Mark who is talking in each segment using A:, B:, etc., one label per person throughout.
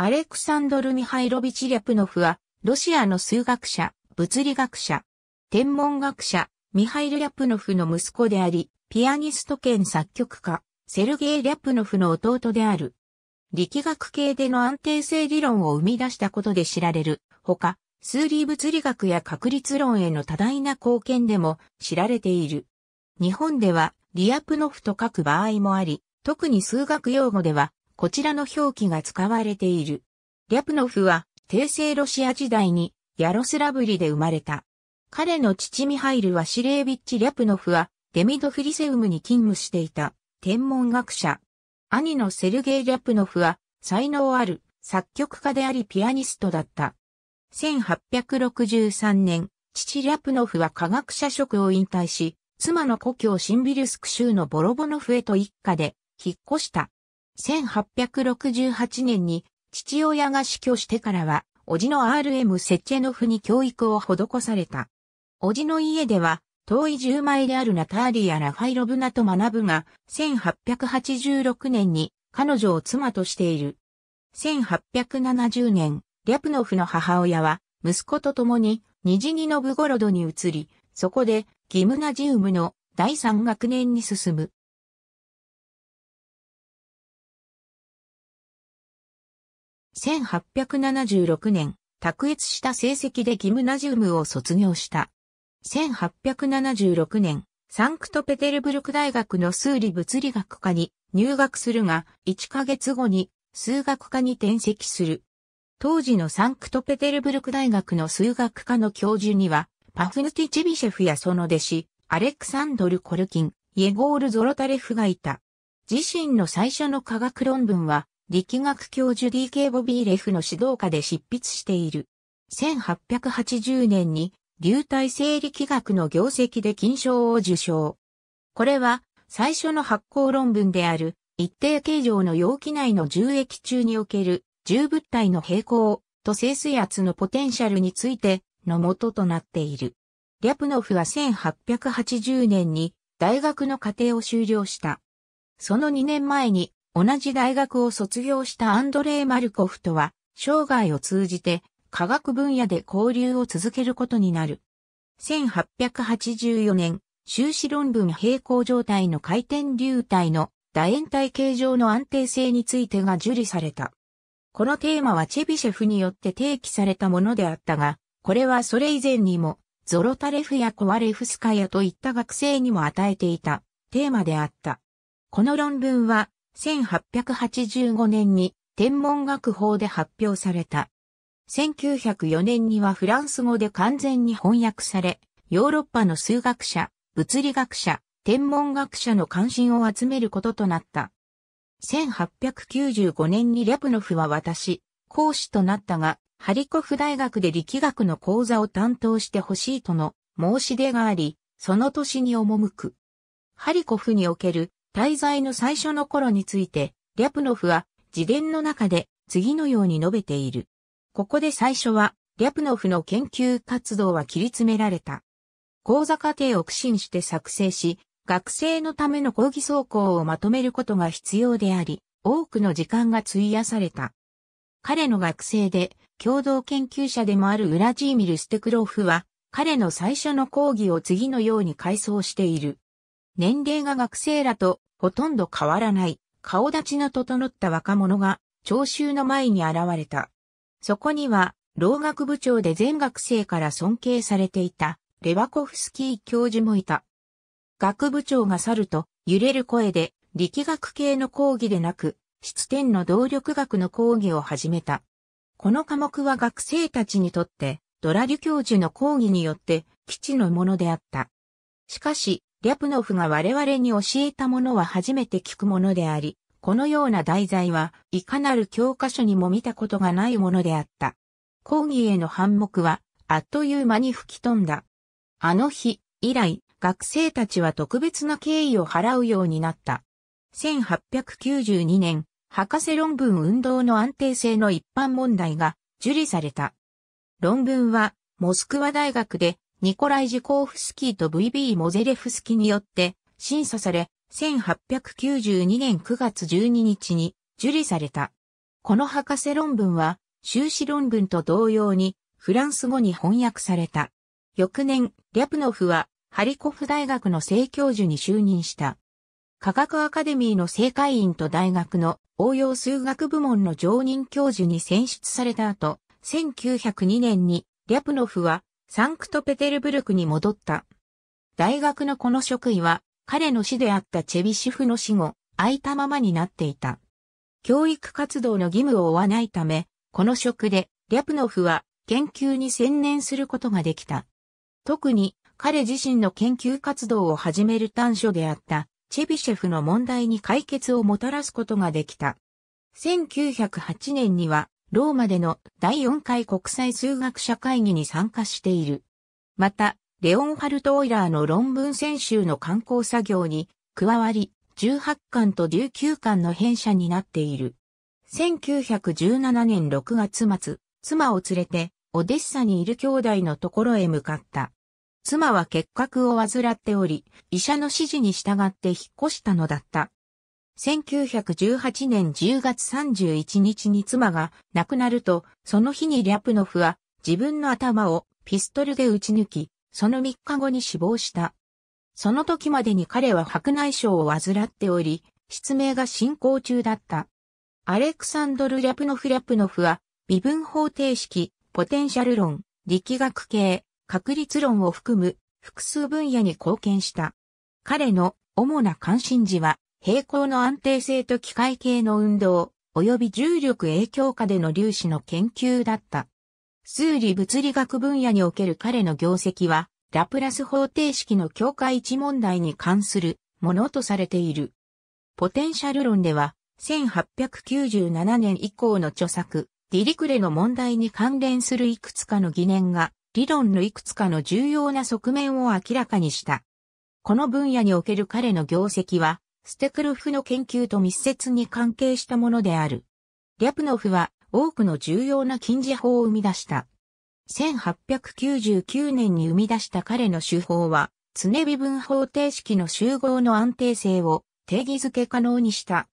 A: アレクサンドル・ミハイロビチ・リャプノフは、ロシアの数学者、物理学者、天文学者、ミハイル・リャプノフの息子であり、ピアニスト兼作曲家、セルゲイ・リャプノフの弟である。力学系での安定性理論を生み出したことで知られる、ほか、数理物理学や確率論への多大な貢献でも知られている。日本では、リアプノフと書く場合もあり、特に数学用語では、こちらの表記が使われている。リャプノフは、帝政ロシア時代に、ヤロスラブリで生まれた。彼の父ミハイル・ワシレービッチ・リャプノフは、デミドフリセウムに勤務していた、天文学者。兄のセルゲイ・リャプノフは、才能ある、作曲家でありピアニストだった。1863年、父リャプノフは科学者職を引退し、妻の故郷シンビルスク州のボロボノフへと一家で、引っ越した。1868年に父親が死去してからは、叔父の RM セチェノフに教育を施された。叔父の家では、遠い十枚であるナターリア・ラファイロブナと学ぶが、1886年に彼女を妻としている。1870年、リャプノフの母親は、息子と共に、ニジニノブゴロドに移り、そこで、ギムナジウムの第3学年に進む。1876年、卓越した成績でギムナジウムを卒業した。1876年、サンクトペテルブルク大学の数理物理学科に入学するが、1ヶ月後に数学科に転籍する。当時のサンクトペテルブルク大学の数学科の教授には、パフヌティチビシェフやその弟子、アレクサンドル・コルキン、イエゴール・ゾロタレフがいた。自身の最初の科学論文は、力学教授 DK ボビーレフの指導下で執筆している。1880年に流体生理気学の業績で金賞を受賞。これは最初の発行論文である一定形状の容器内の重液中における重物体の平行と静水圧のポテンシャルについての元となっている。リャプノフは1880年に大学の課程を修了した。その2年前に同じ大学を卒業したアンドレイ・マルコフとは、生涯を通じて科学分野で交流を続けることになる。1884年、修士論文平行状態の回転流体の楕円体形状の安定性についてが受理された。このテーマはチェビシェフによって提起されたものであったが、これはそれ以前にも、ゾロタレフやコワレフスカヤといった学生にも与えていたテーマであった。この論文は1885年に天文学法で発表された。1904年にはフランス語で完全に翻訳され、ヨーロッパの数学者、物理学者、天文学者の関心を集めることとなった。1895年にリャプノフは私、講師となったが、ハリコフ大学で力学の講座を担当してほしいとの申し出があり、その年に赴く。ハリコフにおける滞在の最初の頃について、リャプノフは自伝の中で次のように述べている。ここで最初は、リャプノフの研究活動は切り詰められた。講座過程を苦心して作成し、学生のための講義走行をまとめることが必要であり、多くの時間が費やされた。彼の学生で、共同研究者でもあるウラジーミル・ステクローフは、彼の最初の講義を次のように改装している。年齢が学生らとほとんど変わらない、顔立ちの整った若者が、聴衆の前に現れた。そこには、老学部長で全学生から尊敬されていた、レバコフスキー教授もいた。学部長が去ると、揺れる声で、力学系の講義でなく、質点の動力学の講義を始めた。この科目は学生たちにとって、ドラリュ教授の講義によって、基地のものであった。しかし、リャプノフが我々に教えたものは初めて聞くものであり、このような題材はいかなる教科書にも見たことがないものであった。講義への反目は、あっという間に吹き飛んだ。あの日、以来、学生たちは特別な敬意を払うようになった。1892年、博士論文運動の安定性の一般問題が受理された。論文は、モスクワ大学でニコライ・ジコーフスキーと VB モゼレフスキーによって審査され、1892年9月12日に受理された。この博士論文は修士論文と同様にフランス語に翻訳された。翌年、リャプノフはハリコフ大学の正教授に就任した。科学アカデミーの正会員と大学の応用数学部門の常任教授に選出された後、1902年にリャプノフはサンクトペテルブルクに戻った。大学のこの職位は、彼の死であったチェビシフの死後、空いたままになっていた。教育活動の義務を負わないため、この職で、リャプノフは研究に専念することができた。特に、彼自身の研究活動を始める短所であった、チェビシェフの問題に解決をもたらすことができた。1908年には、ローマでの第4回国際数学者会議に参加している。また、レオンハルト・オイラーの論文選集の刊行作業に加わり、18巻と19巻の編者になっている。1917年6月末、妻を連れて、オデッサにいる兄弟のところへ向かった。妻は結核を患っており、医者の指示に従って引っ越したのだった。1918年10月31日に妻が亡くなると、その日にリャプノフは自分の頭をピストルで撃ち抜き、その3日後に死亡した。その時までに彼は白内障を患っており、失明が進行中だった。アレクサンドル・リャプノフ・リャプノフは、微分方程式、ポテンシャル論、力学系、確率論を含む複数分野に貢献した。彼の主な関心事は、平行の安定性と機械系の運動、及び重力影響下での粒子の研究だった。数理物理学分野における彼の業績は、ラプラス方程式の境界一問題に関するものとされている。ポテンシャル論では、1897年以降の著作、ディリクレの問題に関連するいくつかの疑念が、理論のいくつかの重要な側面を明らかにした。この分野における彼の業績は、ステクロフの研究と密接に関係したものである。リャプノフは多くの重要な近似法を生み出した。1899年に生み出した彼の手法は、常微分方程式の集合の安定性を定義づけ可能にした。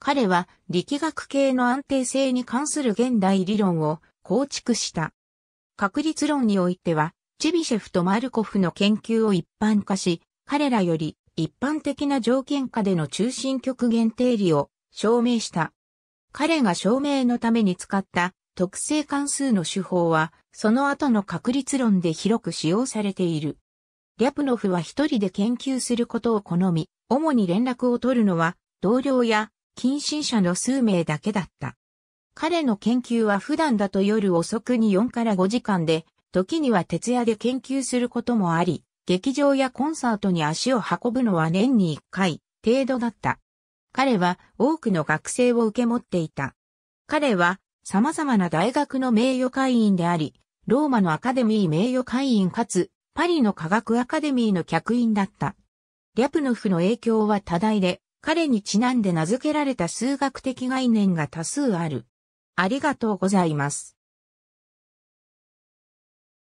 A: 彼は力学系の安定性に関する現代理論を構築した。確率論においては、チビシェフとマルコフの研究を一般化し、彼らより一般的な条件下での中心極限定理を証明した。彼が証明のために使った特性関数の手法は、その後の確率論で広く使用されている。リャプノフは一人で研究することを好み、主に連絡を取るのは同僚や近親者の数名だけだった。彼の研究は普段だと夜遅くに4から5時間で、時には徹夜で研究することもあり、劇場やコンサートに足を運ぶのは年に1回程度だった。彼は多くの学生を受け持っていた。彼は様々な大学の名誉会員であり、ローマのアカデミー名誉会員かつ、パリの科学アカデミーの客員だった。リャプノフの影響は多大で、彼にちなんで名付けられた数学的概念が多数ある。ありがとうございます。